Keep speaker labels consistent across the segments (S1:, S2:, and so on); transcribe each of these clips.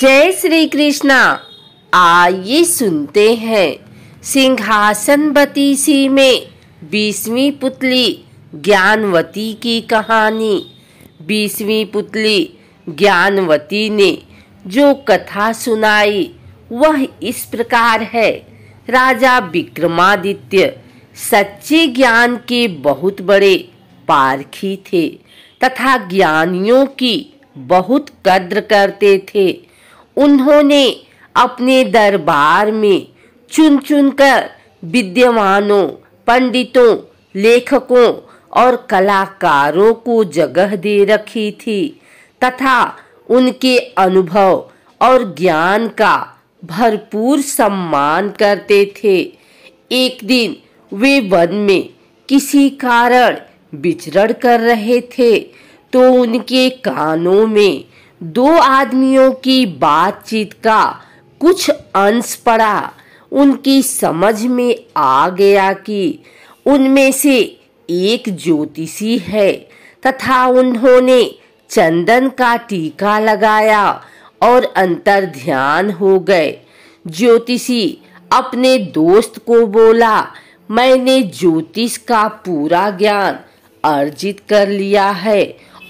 S1: जय श्री कृष्णा आइए सुनते हैं सिंहासन बती सी में बीसवीं पुतली ज्ञानवती की कहानी बीसवीं पुतली ज्ञानवती ने जो कथा सुनाई वह इस प्रकार है राजा विक्रमादित्य सच्चे ज्ञान के बहुत बड़े पारखी थे तथा ज्ञानियों की बहुत कद्र करते थे उन्होंने अपने दरबार में चुन चुनकर विद्यमानों पंडितों लेखकों और कलाकारों को जगह दे रखी थी तथा उनके अनुभव और ज्ञान का भरपूर सम्मान करते थे एक दिन वे वन में किसी कारण विचरण कर रहे थे तो उनके कानों में दो आदमियों की बातचीत का कुछ अंश पड़ा उनकी समझ में आ गया कि उनमें से एक ज्योतिषी है तथा उन्होंने चंदन का टीका लगाया और अंतर ध्यान हो गए ज्योतिषी अपने दोस्त को बोला मैंने ज्योतिष का पूरा ज्ञान अर्जित कर लिया है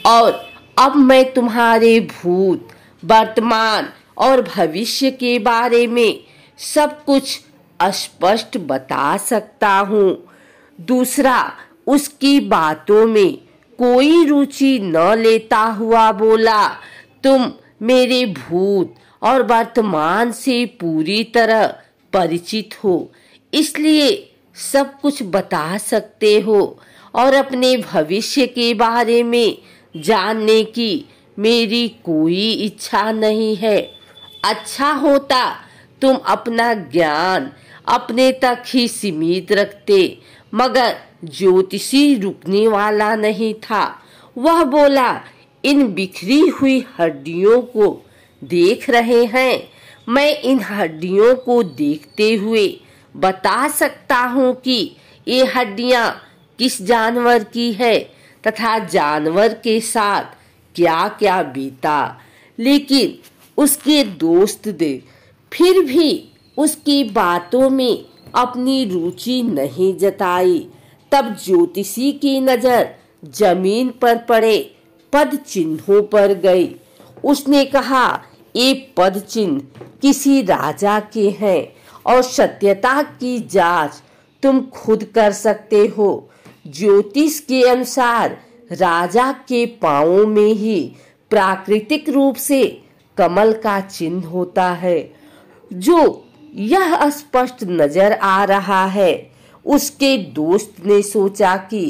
S1: और अब मैं तुम्हारे भूत वर्तमान और भविष्य के बारे में सब कुछ स्पष्ट बता सकता हूँ दूसरा उसकी बातों में कोई रुचि न लेता हुआ बोला तुम मेरे भूत और वर्तमान से पूरी तरह परिचित हो इसलिए सब कुछ बता सकते हो और अपने भविष्य के बारे में जानने की मेरी कोई इच्छा नहीं है अच्छा होता तुम अपना ज्ञान अपने तक ही सीमित रखते मगर ज्योतिषी रुकने वाला नहीं था वह बोला इन बिखरी हुई हड्डियों को देख रहे हैं मैं इन हड्डियों को देखते हुए बता सकता हूँ कि ये हड्डियाँ किस जानवर की है तथा जानवर के साथ क्या क्या बीता लेकिन उसके दोस्त दे फिर भी उसकी बातों में अपनी रुचि नहीं जताई तब ज्योतिषी की नज़र जमीन पर पड़े पद चिन्हों पर गई उसने कहा ये पद चिन्ह किसी राजा के हैं और सत्यता की जांच तुम खुद कर सकते हो ज्योतिष के अनुसार राजा के पाओ में ही प्राकृतिक रूप से कमल का चिन्ह होता है जो यह स्पष्ट नजर आ रहा है उसके दोस्त ने सोचा कि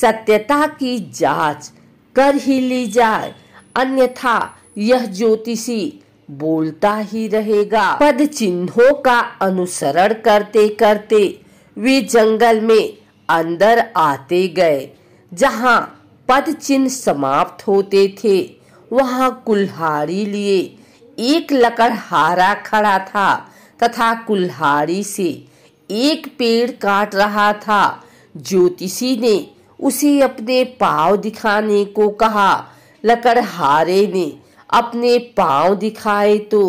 S1: सत्यता की जांच कर ही ली जाए अन्यथा यह ज्योतिषी बोलता ही रहेगा पद चिन्हों का अनुसरण करते करते वे जंगल में अंदर आते गए जहाँ पद चिन्ह समाप्त होते थे वहाँ कुल्हाड़ी लिए एक लकड़हारा खड़ा था तथा कुल्हाड़ी से एक पेड़ काट रहा था ज्योतिषी ने उसे अपने पाव दिखाने को कहा लकड़हारे ने अपने पाव दिखाए तो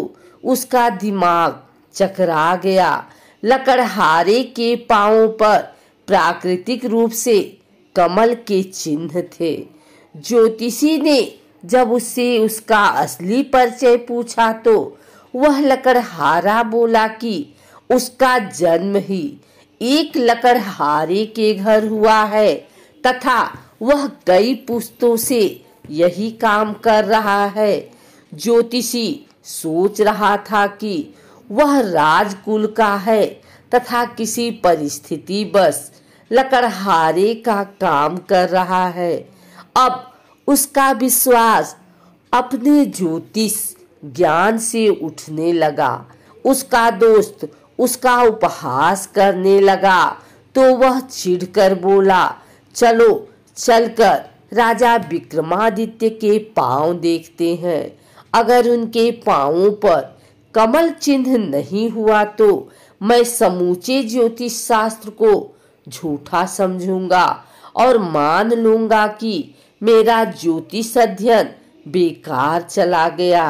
S1: उसका दिमाग चकरा गया लकड़हारे के पाओ पर प्राकृतिक रूप से कमल के चिन्ह थे ज्योतिषी ने जब उससे उसका असली परिचय पूछा तो वह लकड़हारा बोला कि उसका जन्म ही एक लकड़हारे के घर हुआ है तथा वह कई पुस्तों से यही काम कर रहा है ज्योतिषी सोच रहा था कि वह राजकुल का है तथा किसी परिस्थिति बस लकड़हारे का काम कर रहा है अब उसका विश्वास अपने ज्योतिष ज्ञान से उठने लगा उसका दोस्त उसका उपहास करने लगा तो वह चिढ़कर बोला चलो चलकर राजा विक्रमादित्य के पांव देखते हैं अगर उनके पांवों पर कमल चिन्ह नहीं हुआ तो मैं समूचे ज्योतिष शास्त्र को झूठा समझूंगा और मान लूंगा कि मेरा ज्योतिष अध्ययन बेकार चला गया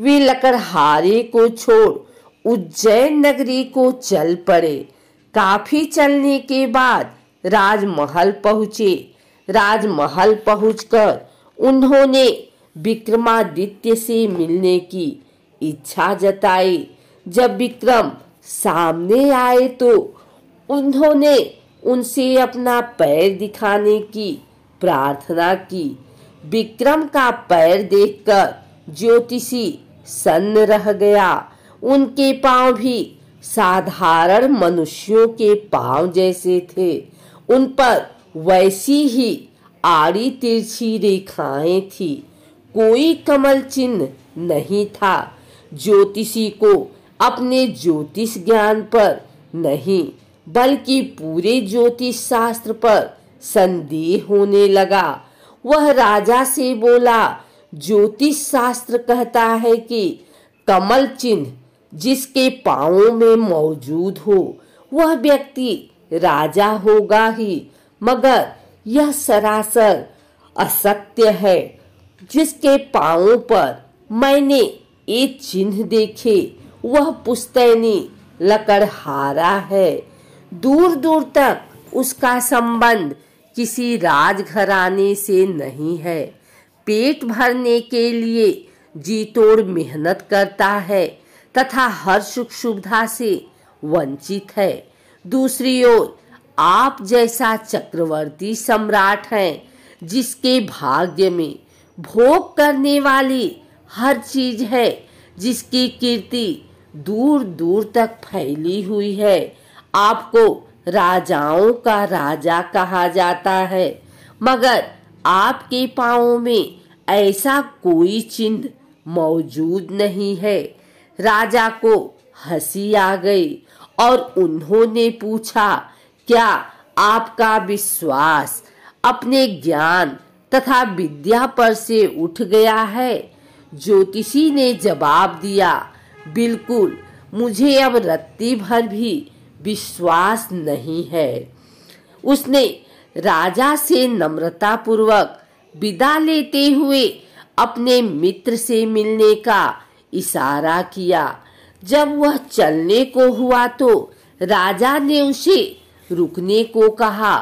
S1: वे लकड़हारे को छोड़ उज्जैन नगरी को चल पड़े काफी चलने के बाद राजमहल पहुंचे राजमहल पहुंचकर उन्होंने विक्रमादित्य से मिलने की इच्छा जताई जब विक्रम सामने आए तो उन्होंने उनसे अपना पैर दिखाने की प्रार्थना की विक्रम का पैर देखकर ज्योतिषी सन्न रह गया उनके पांव भी साधारण मनुष्यों के पांव जैसे थे उन पर वैसी ही आड़ी तिरछी रेखाएं थी कोई कमल चिन्ह नहीं था ज्योतिषी को अपने ज्योतिष ज्ञान पर नहीं बल्कि पूरे ज्योतिष शास्त्र पर संदेह होने लगा वह राजा से बोला ज्योतिष शास्त्र कहता है कि कमल चिन्ह जिसके पाओ में मौजूद हो वह व्यक्ति राजा होगा ही मगर यह सरासर असत्य है जिसके पाओ पर मैंने ये चिन्ह देखे वह पुस्तैनी लकड़हारा है दूर दूर तक उसका संबंध किसी राजघराने से नहीं है पेट भरने के लिए जी तोड़ मेहनत करता है तथा हर सुख सुविधा से वंचित है दूसरी ओर आप जैसा चक्रवर्ती सम्राट हैं जिसके भाग्य में भोग करने वाली हर चीज है जिसकी कीर्ति दूर दूर तक फैली हुई है आपको राजाओं का राजा कहा जाता है मगर आपके पाओ में ऐसा कोई चिन्ह मौजूद नहीं है राजा को हंसी आ गई और उन्होंने पूछा क्या आपका विश्वास अपने ज्ञान तथा विद्या पर से उठ गया है ज्योतिषी ने जवाब दिया बिल्कुल मुझे अब रत्ती भर भी विश्वास नहीं है उसने राजा से नम्रता पूर्वक विदा लेते हुए अपने मित्र से मिलने का इशारा किया जब वह चलने को हुआ तो राजा ने उसे रुकने को कहा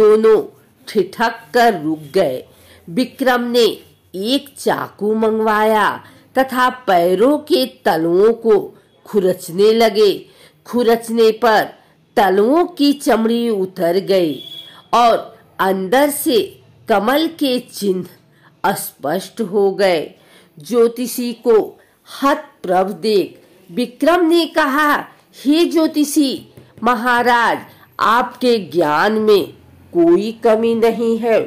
S1: दोनों ठिठक कर रुक गए विक्रम ने एक चाकू मंगवाया तथा पैरों के तलुओं को खुरचने लगे खुरचने पर तलुओं की चमड़ी उतर गई और अंदर से कमल के चिन्ह अस्पष्ट हो गए ज्योतिषी को हत प्रभ देख विक्रम ने कहा हे ज्योतिषी महाराज आपके ज्ञान में कोई कमी नहीं है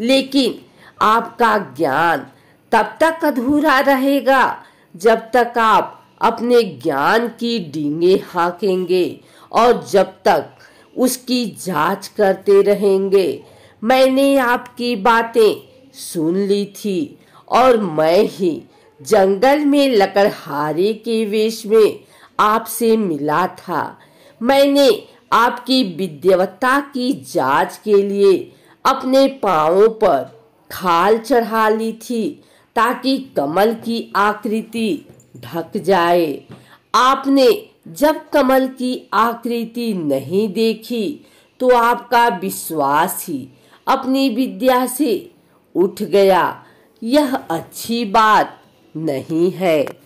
S1: लेकिन आपका ज्ञान तब तक अधूरा रहेगा जब तक आप अपने ज्ञान की डींगे हाकेंगे और जब तक उसकी जांच करते रहेंगे मैंने आपकी बातें सुन ली थी और मैं ही जंगल में लकड़हारे के वेश में आपसे मिला था मैंने आपकी विद्यवत्ता की जांच के लिए अपने पाओ पर खाल चढ़ा ली थी ताकि कमल की आकृति ढक जाए आपने जब कमल की आकृति नहीं देखी तो आपका विश्वास ही अपनी विद्या से उठ गया यह अच्छी बात नहीं है